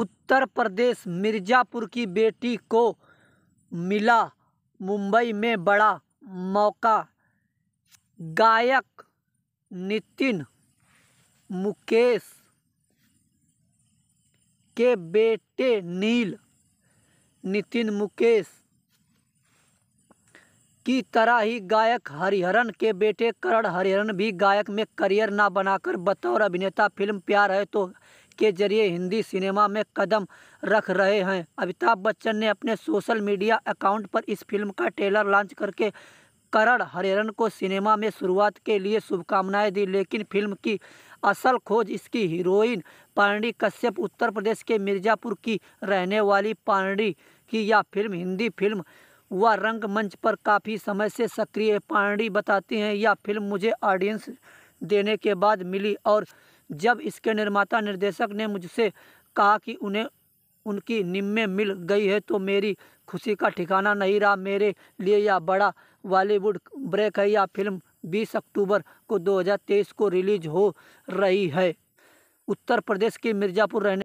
उत्तर प्रदेश मिर्जापुर की बेटी को मिला मुंबई में बड़ा मौका गायक नितिन मुकेश के बेटे नील नितिन मुकेश की तरह ही गायक हरिहरन के बेटे करण हरिहरन भी गायक में करियर ना बनाकर बतौर अभिनेता फिल्म प्यार है तो के जरिए हिंदी सिनेमा में कदम रख रहे हैं अमिताभ बच्चन ने अपने सोशल मीडिया अकाउंट पर इस फिल्म का ट्रेलर लॉन्च करके करण हरेरन को सिनेमा में शुरुआत के लिए शुभकामनाएं दी लेकिन फिल्म की असल खोज इसकी हीरोइन पारणी कश्यप उत्तर प्रदेश के मिर्ज़ापुर की रहने वाली पारणी की यह फिल्म हिंदी फिल्म व रंगमंच पर काफ़ी समय से सक्रिय पारणी बताती हैं यह फिल्म मुझे ऑडियंस देने के बाद मिली और जब इसके निर्माता निर्देशक ने मुझसे कहा कि उन्हें उनकी निम्मे मिल गई है तो मेरी खुशी का ठिकाना नहीं रहा मेरे लिए यह बड़ा बॉलीवुड ब्रेक है या फिल्म 20 अक्टूबर को 2023 को रिलीज हो रही है उत्तर प्रदेश के मिर्ज़ापुर रहने